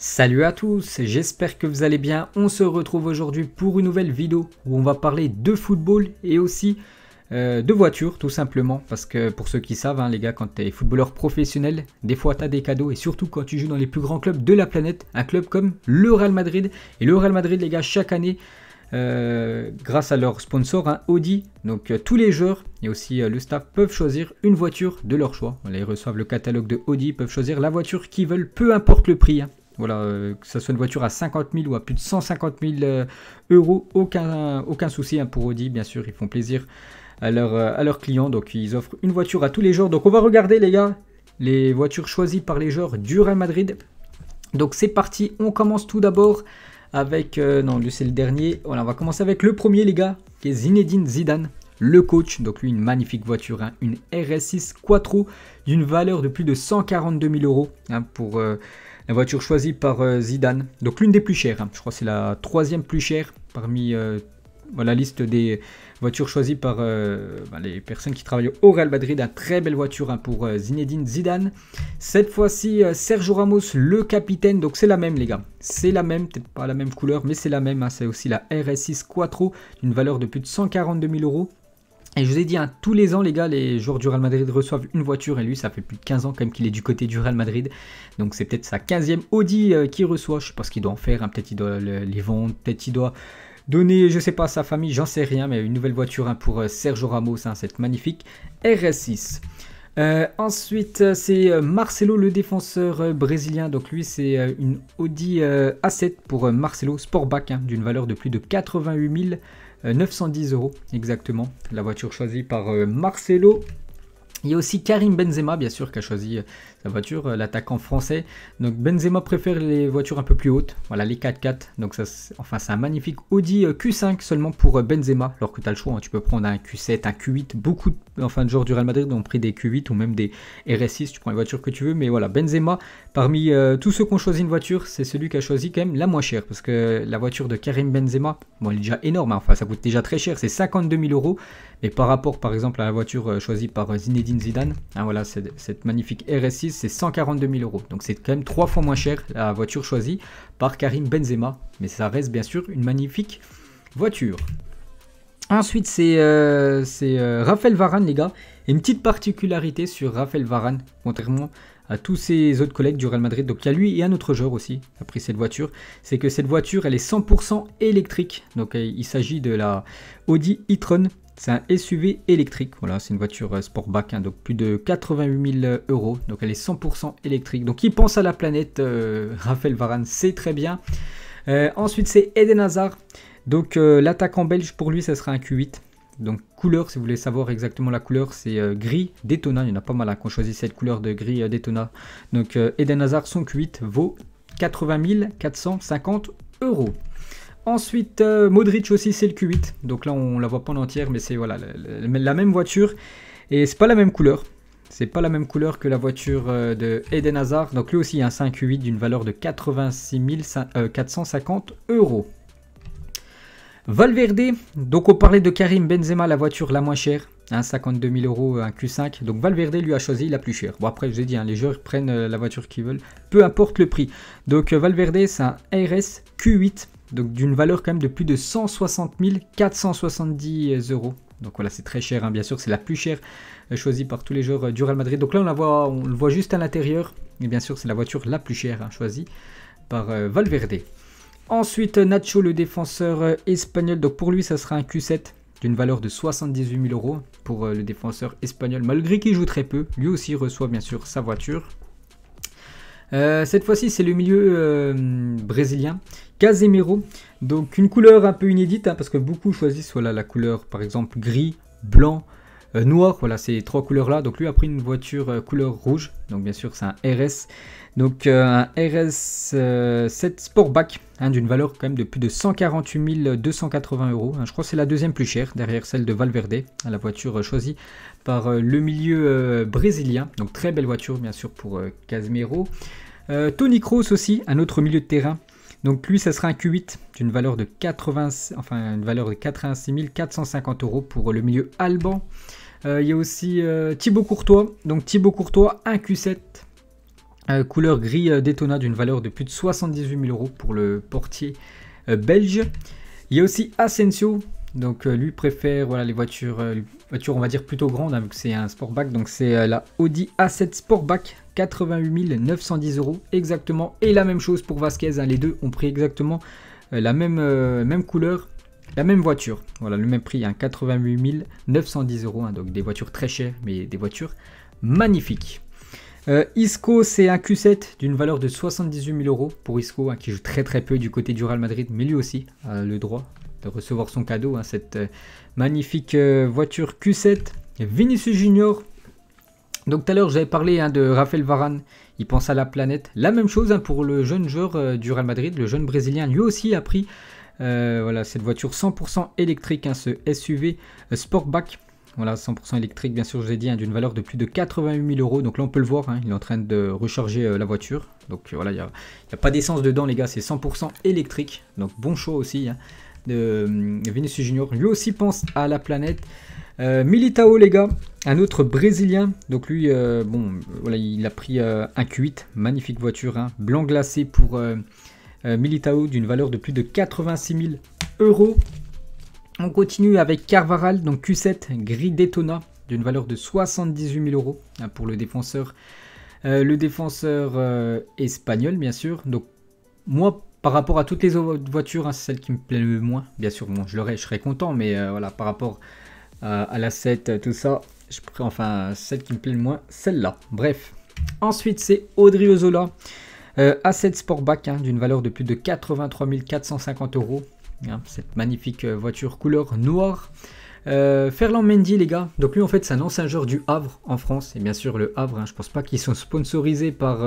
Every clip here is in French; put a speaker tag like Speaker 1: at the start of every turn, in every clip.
Speaker 1: Salut à tous, j'espère que vous allez bien. On se retrouve aujourd'hui pour une nouvelle vidéo où on va parler de football et aussi euh, de voiture tout simplement. Parce que pour ceux qui savent, hein, les gars, quand tu es footballeur professionnel, des fois tu as des cadeaux et surtout quand tu joues dans les plus grands clubs de la planète, un club comme le Real Madrid. Et le Real Madrid, les gars, chaque année... Euh, grâce à leur sponsor hein, Audi. Donc euh, tous les joueurs et aussi le staff peuvent choisir une voiture de leur choix. ils reçoivent le catalogue de Audi, peuvent choisir la voiture qu'ils veulent, peu importe le prix. Hein. Voilà, euh, que ce soit une voiture à 50 000 ou à plus de 150 000 euh, euros, aucun, aucun souci hein, pour Audi, bien sûr, ils font plaisir à, euh, à leurs clients. Donc ils offrent une voiture à tous les jours. Donc on va regarder les gars, les voitures choisies par les joueurs du Real Madrid. Donc c'est parti, on commence tout d'abord avec... non, lui c'est le dernier. Voilà, on va commencer avec le premier les gars, qui est Zinedine Zidane. Le coach, donc lui une magnifique voiture, hein, une RS6 Quattro d'une valeur de plus de 142 000 euros hein, pour... La voiture choisie par euh, Zidane, donc l'une des plus chères, hein. je crois que c'est la troisième plus chère parmi euh, la liste des voitures choisies par euh, ben, les personnes qui travaillent au Real Madrid. Une très belle voiture hein, pour Zinedine Zidane. Cette fois-ci, Sergio Ramos, le capitaine, donc c'est la même les gars, c'est la même, peut-être pas la même couleur, mais c'est la même, hein. c'est aussi la RS6 Quattro, d'une valeur de plus de 142 000 euros. Et je vous ai dit, hein, tous les ans, les gars, les joueurs du Real Madrid reçoivent une voiture. Et lui, ça fait plus de 15 ans quand même qu'il est du côté du Real Madrid. Donc c'est peut-être sa 15e Audi Qui euh, qu'il reçoit. Je sais pas ce qu'il doit en faire. Hein. Peut-être il doit les vendre. Peut-être il doit donner, je sais pas, à sa famille. J'en sais rien. Mais une nouvelle voiture hein, pour euh, Sergio Ramos, cette magnifique RS6. Euh, ensuite, euh, c'est euh, Marcelo, le défenseur brésilien. Donc lui, c'est une Audi A7 pour Marcelo Sportback, hein, d'une valeur de plus de 88 910 euros exactement. La voiture choisie par Marcelo il y a aussi Karim Benzema, bien sûr, qui a choisi euh, sa voiture, euh, l'attaquant français. Donc Benzema préfère les voitures un peu plus hautes, voilà les 4x4. Donc ça, enfin, c'est un magnifique Audi euh, Q5 seulement pour Benzema, alors que tu as le choix, hein. tu peux prendre un Q7, un Q8. Beaucoup de, enfin, de du Real Madrid ont pris des Q8 ou même des RS6, tu prends les voitures que tu veux. Mais voilà, Benzema, parmi tous ceux qui ont choisi une voiture, c'est celui qui a choisi quand même la moins chère, parce que la voiture de Karim Benzema, bon, elle est déjà énorme, hein. enfin, ça coûte déjà très cher, c'est 52 000 euros. Mais par rapport, par exemple, à la voiture choisie par Zinedine Zidane. Ah, voilà, cette magnifique RS6, c'est 142 000 euros. Donc c'est quand même trois fois moins cher la voiture choisie par Karim Benzema. Mais ça reste bien sûr une magnifique voiture. Ensuite, c'est euh, c'est euh, Raphaël Varane, les gars. Et une petite particularité sur Raphaël Varane, contrairement à tous ses autres collègues du Real Madrid. Donc il y a lui et un autre joueur aussi a pris cette voiture. C'est que cette voiture, elle est 100% électrique. Donc euh, il s'agit de la Audi e-tron c'est un SUV électrique, voilà, c'est une voiture euh, Sportback, hein, donc plus de 88 000 euh, euros, donc elle est 100% électrique. Donc il pense à la planète, euh, Raphaël Varane, c'est très bien. ensuite c'est Eden Hazard, donc l'attaquant belge pour lui, ça sera un Q8. Donc couleur, si vous voulez savoir exactement la couleur, c'est gris Daytona. Il y en a pas mal à hein, qui ont cette couleur de gris euh, Donc Eden Hazard, son Q8 vaut 80 450 euros. Ensuite, euh, Modric aussi, c'est le Q8. Donc là, on la voit pas en entière, mais c'est voilà, la, même voiture. Et c'est pas la même couleur. C'est pas la même couleur que la voiture euh, de Eden Hazard. Donc lui aussi, un 5 Q8 d'une valeur de 86 450 euh, euros. Valverde, donc on parlait de Karim Benzema, la voiture la moins chère, 52 hein, 000 euros, un Q5. Donc Valverde lui a choisi la plus chère. Bon après, je vous ai dit, hein, les joueurs prennent la voiture qu'ils veulent, peu importe le prix. Donc Valverde, c'est un RS Q8 donc d'une valeur quand même de plus de 160 470 euros. Donc voilà, c'est très cher, hein. bien sûr, c'est la plus chère euh, choisie par tous les joueurs euh, du Real Madrid. Donc là, on, on le voit juste à l'intérieur, et bien sûr, c'est la voiture la plus chère hein, choisie par euh, Valverde. Ensuite, Nacho, le défenseur espagnol. Donc pour lui, ça sera un Q7 d'une valeur de 78 000 euros pour le défenseur espagnol. Malgré qu'il joue très peu, lui aussi reçoit bien sûr sa voiture. cette fois-ci, c'est le milieu brésilien Casemiro. Donc une couleur un peu inédite hein, parce que beaucoup choisissent voilà, la couleur par exemple gris, blanc, euh, noir, voilà ces trois couleurs là. Donc lui a pris une voiture euh, couleur rouge, donc bien sûr c'est un RS. Donc euh, un RS 7 Sportback hein, d'une valeur quand même de plus de 148 280 euros. Hein. je crois que c'est la deuxième plus chère derrière celle de Valverde, la voiture choisie par le milieu brésilien. Donc très belle voiture bien sûr pour Casemiro. Tony Cross aussi, un autre milieu de terrain donc lui, ça sera un Q8 d'une valeur de 80, enfin une valeur de 86 450 euros pour le milieu alban. Euh, il y a aussi euh, Thibaut Courtois. Donc Thibaut Courtois, un Q7 euh, couleur gris Daytona d'une valeur de plus de 78 000 euros pour le portier belge. Il y a aussi Asensio. Donc lui préfère voilà, les voitures, voitures on va dire plutôt grandes hein, c'est un Sportback. Donc c'est la Audi A7 Sportback 88 910 euros exactement. Et la même chose pour Vasquez, hein. les deux ont pris exactement euh, la même, euh, même couleur, la même voiture. Voilà, le même prix, 88 hein. 910 euros. Hein. donc des voitures très chères, mais des voitures magnifiques. Euh, Isco, c'est un Q7 d'une valeur de 78 000 euros pour Isco, qui joue très très peu du côté du Real Madrid, mais lui aussi a le droit de recevoir son cadeau, cette magnifique voiture Q7. Vinicius Junior, donc tout à l'heure, j'avais parlé hein, de Raphaël Varane, il pense à la planète. La même chose hein, pour le jeune joueur euh, du Real Madrid, le jeune Brésilien, lui aussi a pris euh, voilà, cette voiture 100% électrique, hein, ce SUV euh, Sportback. Voilà, 100% électrique, bien sûr, je vous ai dit, d'une valeur de plus de 88 000 euros. Donc là, on peut le voir, il est en train de recharger la voiture. Donc voilà, il n'y a, a, pas d'essence dedans, les gars, c'est 100% électrique. Donc bon choix aussi de Vinicius Junior. Lui aussi pense à la planète. Euh, Militao, les gars, un autre Brésilien. Donc lui, euh, bon, voilà, il a pris euh, un Q8, magnifique voiture, hein, blanc glacé pour Militao d'une valeur de plus de 86 000 euros. On continue avec Carvaral, donc Q7, gris Daytona d'une valeur de 78 000 euros hein, pour le défenseur, le défenseur espagnol, bien sûr. Donc moi, par rapport à toutes les autres voitures, hein, c'est celle qui me plaît le moins. Bien sûr, je je serais content, mais voilà, par rapport euh, à la 7, euh, tout ça. Je prends enfin celle qui me plaît le moins, celle-là. Bref. Ensuite, c'est Audrey Ozola. Euh, à 7 Sportback hein, d'une valeur de plus de 83 450 euros. Hein, cette magnifique voiture couleur noire. Ferland Mendy, les gars. Donc lui, en fait, c'est un ancien joueur du Havre en France. Et bien sûr, le Havre, hein, je pense pas qu'ils sont sponsorisés par,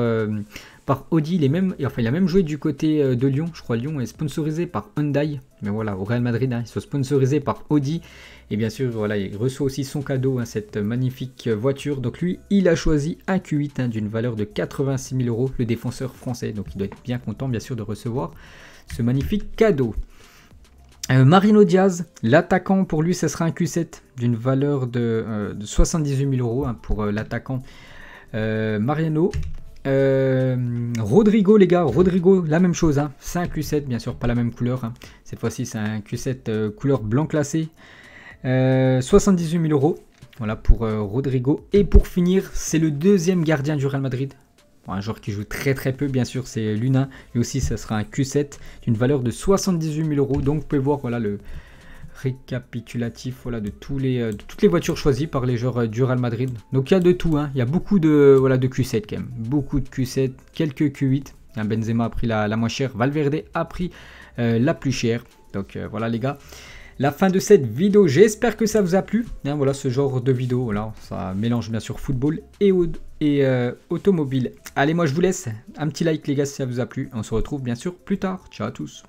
Speaker 1: par Audi. Il, mêmes, enfin, il a même joué du côté euh, de Lyon, je crois. Lyon est sponsorisé par Hyundai. Mais voilà, au Real Madrid, il hein, ils sponsorisé par Audi. Et bien sûr, voilà, il reçoit aussi son cadeau, hein, cette magnifique euh, voiture. Donc lui, il a choisi un Q8 hein, d'une valeur de 86 000 euros, le défenseur français. Donc il doit être bien content, bien sûr, de recevoir ce magnifique cadeau. Euh, Marino Diaz, l'attaquant, pour lui, ce sera un Q7 d'une valeur de, 78 000 euros pour l'attaquant Mariano. Euh, Rodrigo, les gars, Rodrigo, la même chose. Hein. C'est un Q7, bien sûr, pas la même couleur. Hein. Cette fois-ci, c'est un Q7 euh, couleur blanc classé. 78 euh, 000 euros. Voilà pour Rodrigo. Et pour finir, c'est le deuxième gardien du Real Madrid. un joueur qui joue très très peu, bien sûr, c'est Luna. et aussi, ça sera un Q7 d'une valeur de 78 000 euros. Donc, vous pouvez voir voilà, le, récapitulatif voilà, de, tous les, euh, toutes les voitures choisies par les joueurs euh, du Real Madrid. Donc il y a de tout, hein. il y a beaucoup de, voilà, de Q7 quand même, beaucoup de Q7, quelques Q8. Hein, Benzema a pris la, la moins chère, Valverde a pris euh, la plus chère. Donc voilà les gars la fin de cette vidéo. J'espère que ça vous a plu. Hein, voilà ce genre de vidéo. ça mélange bien sûr football et, et automobile. Allez, moi je vous laisse. Un petit like les gars si ça vous a plu. On se retrouve bien sûr plus tard. Ciao à tous.